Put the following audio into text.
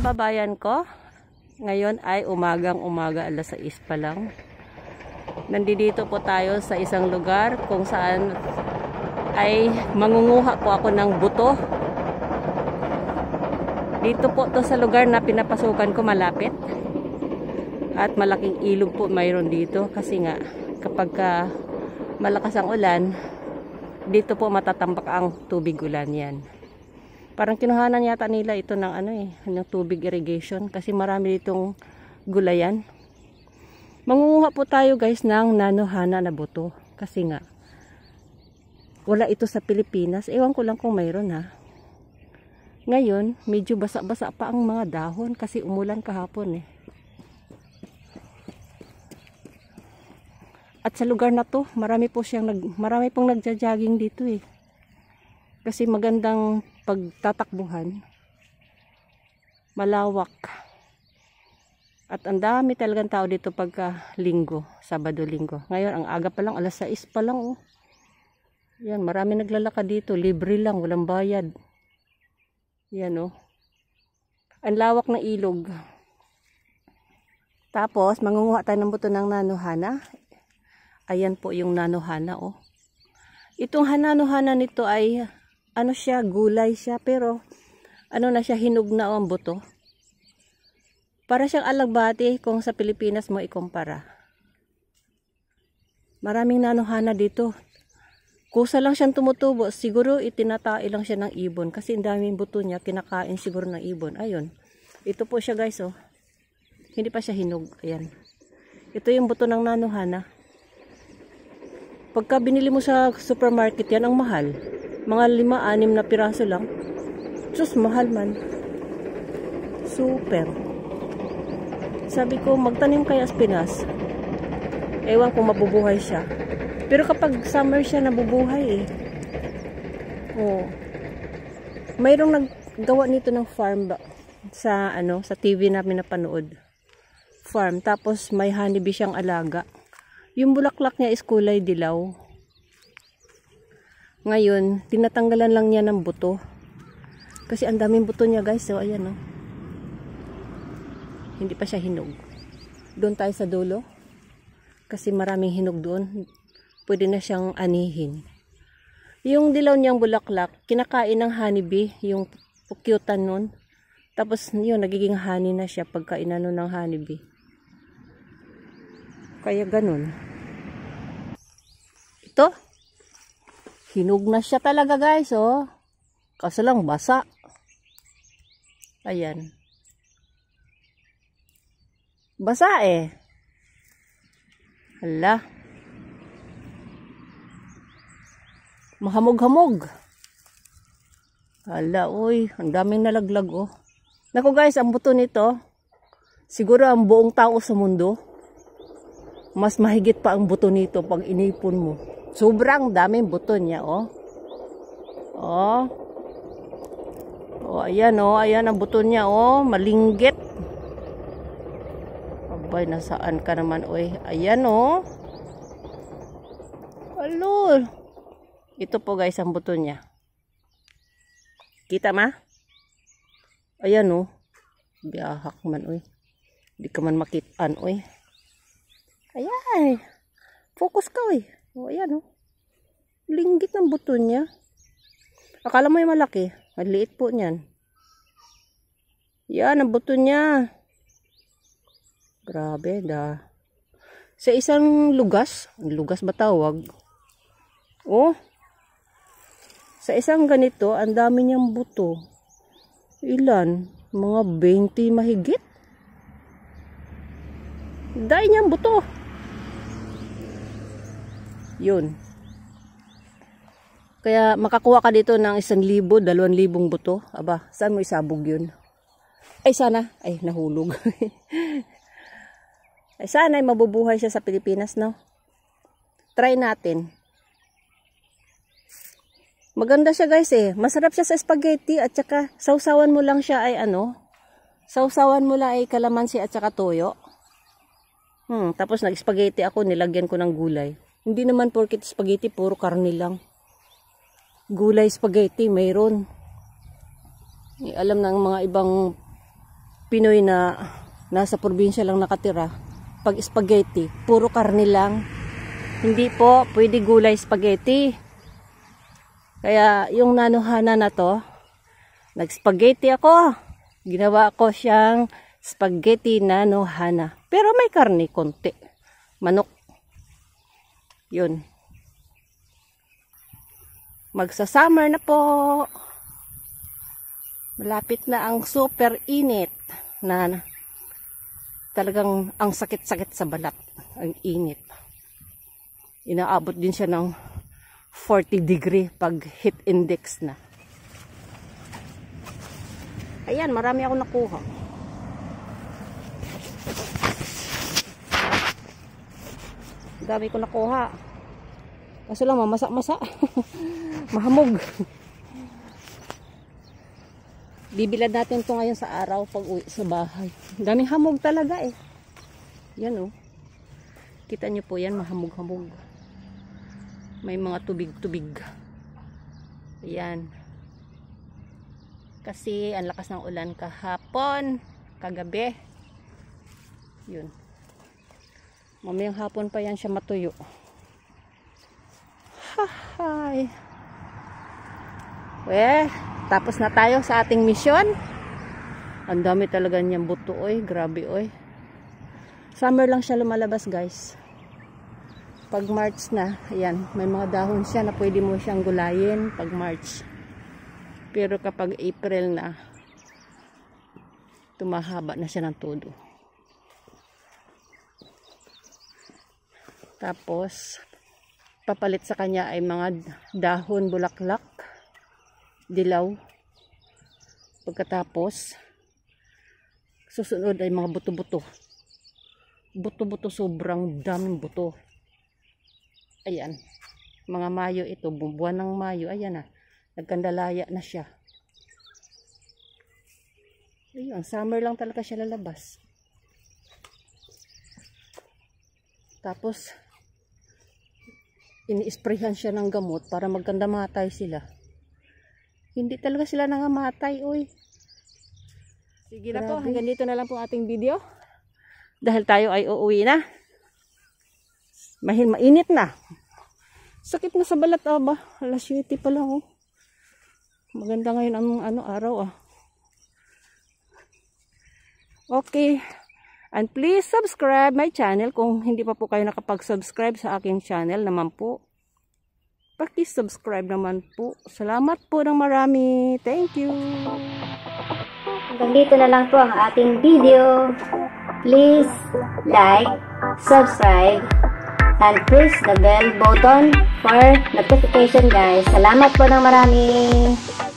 kababayan ko, ngayon ay umagang umaga alas 6 pa lang. Nandito po tayo sa isang lugar kung saan ay mangunguha po ako ng buto. Dito po to sa lugar na pinapasukan ko malapit. At malaking ilog po mayroon dito kasi nga kapag ka malakas ang ulan, dito po matatambak ang tubig ulan yan. Parang kinuhanan yata nila ito ng ano eh, ng tubig irrigation kasi marami ditong gulayan. Mangunguha po tayo guys ng nanohana na buto kasi nga wala ito sa Pilipinas. Ewan ko lang kung mayroon ha. Ngayon, medyo basa-basa pa ang mga dahon kasi umulan kahapon eh. At sa lugar na to, marami po siyang nag, marami pong nagja-jogging dito eh kasi magandang pagtatakbuhan malawak at ang dami talagang tao dito pagka linggo, sabado linggo ngayon ang aga pa lang, alas 6 pa lang oh. yan, marami naglalaka dito libre lang, walang bayad yan oh ang lawak ng ilog tapos mangunguha tayo ng buto ng nanohana ayan po yung nanohana oh itong hananohana nito ay ano siya, gulay siya, pero ano na siya, hinog na ang buto. Para siyang alagbati kung sa Pilipinas mo ikumpara. Maraming nanuhana dito. Kusa lang siyang tumutubo, siguro itinatae lang siya ng ibon kasi ang daming buto niya, kinakain siguro ng ibon. Ayun, ito po siya guys oh. Hindi pa siya hinog, ayan. Ito yung buto ng nanuhana. Pagka binili mo sa supermarket yan, ang mahal. Mga lima, anim na piraso lang. Diyos, mahal man. Super. Sabi ko, magtanim kaya Aspinas. Ewan kung mabubuhay siya. Pero kapag summer siya, nabubuhay eh. Oo. Oh. Mayroong naggawa nito ng farm ba? sa ano sa TV na napanood farm tapos may honeybee siyang alaga yung bulaklak niya is kulay dilaw ngayon, tinatanggalan lang niya ng buto. Kasi ang daming buto niya guys. So, ayan o. Oh. Hindi pa siya hinog. Doon tayo sa dulo. Kasi maraming hinog doon. Pwede na siyang anihin. Yung dilaw niyang bulaklak, kinakain ng honeybee, yung pukyutan nun. Tapos yun, nagiging honey na siya pagka inano ng honeybee. Kaya ganun. Ito? Hinog siya talaga guys, oh. Kaso lang basa. Ayan. Basa eh. Hala. Mahamog-hamog. Hala, uy. Ang daming nalaglag, oh. Naku guys, ang buto nito, siguro ang buong tao sa mundo, mas mahigit pa ang buto nito pag inipon mo. Sobrang daming buto niya, oh. Oh. Oh, ayan, oh. Ayan ang buto niya, oh. Malinggit. Abay, nasaan ka naman, oy. Ayan, oh. Alul. Ito po, guys, ang buto niya. Kita, ma? Ayan, oh. Biyahak man, oy. Hindi ka man makitaan, oy. Ayan. Eh. Focus ka, oy. O, oh, ayan, oh. Linggit ng buto niya. Akala mo yung malaki. Maliit po niyan. Yan, ang buto niya. Grabe, da. Sa isang lugas, lugas ba tawag? Oh. Sa isang ganito, ang dami niyang buto. Ilan? Mga 20 mahigit? Dahil niyang buto. Yun. Kaya makakuha ka dito ng isang libo, dalawang libong buto. Aba, saan mo isabog yun? Ay sana, ay nahulog. ay sana ay mabubuhay siya sa Pilipinas, no? Try natin. Maganda siya guys eh. Masarap siya sa spaghetti at saka sausawan mo lang siya ay ano. Sausawan mo lang ay kalamansi at saka toyo. Hmm, tapos nag-spaghetti ako, nilagyan ko ng gulay. Hindi naman porket spaghetti, puro karne lang. Gulay spaghetti, mayroon. Eh, alam ng mga ibang Pinoy na nasa probinsya lang nakatira. Pag spaghetti, puro karne lang. Hindi po, pwede gulay spaghetti. Kaya yung nanuhana na to, nag-spaghetti ako. Ginawa ko siyang spaghetti na Pero may karne konti. Manok yun. Magsa-summer na po. Malapit na ang super init na talagang ang sakit-sakit sa balat. Ang init. Inaabot din siya ng 40 degree pag heat index na. Ayan, marami ako nakuha. dami ko nakuha kaso lang mamasa-masa mahamog bibilad natin to ngayon sa araw pag uwi sa bahay daming hamog talaga eh yan oh kita nyo po yan mahamog-hamog may mga tubig-tubig yan kasi ang lakas ng ulan kahapon kagabi yun Mamayang hapon pa yan siya matuyo. Hahay. Well, tapos na tayo sa ating misyon. Ang dami talaga niyang buto oy. Grabe oy. Summer lang siya lumalabas guys. Pag March na, ayan, may mga dahon siya na pwede mo siyang gulayin pag March. Pero kapag April na, tumahaba na siya ng todo. Tapos, papalit sa kanya ay mga dahon bulaklak, dilaw. Pagkatapos, susunod ay mga buto-buto. Buto-buto, sobrang daming buto. Ayan. Mga Mayo ito, buwan ng Mayo. Ayan na, nagkandalaya na siya. Ayun, summer lang talaga siya lalabas. Tapos, ini-sprayhan siya ng gamot para maganda matay sila. Hindi talaga sila nangamatay, oy. Sige Grabe. na po, hanggang dito na lang po ating video. Dahil tayo ay uuwi na. Mahil mainit na. Sakit na sa balat, ah ba? Alas 7 pa lang, oh. Maganda ngayon ang ano, araw, ah. Okay. And please subscribe my channel kung hindi pa po kayo nakapag-subscribe sa aking channel naman po. Paki-subscribe naman po. Salamat po ng marami. Thank you. Hanggang dito na lang po ang ating video. Please like, subscribe, and press the bell button for notification guys. Salamat po ng marami.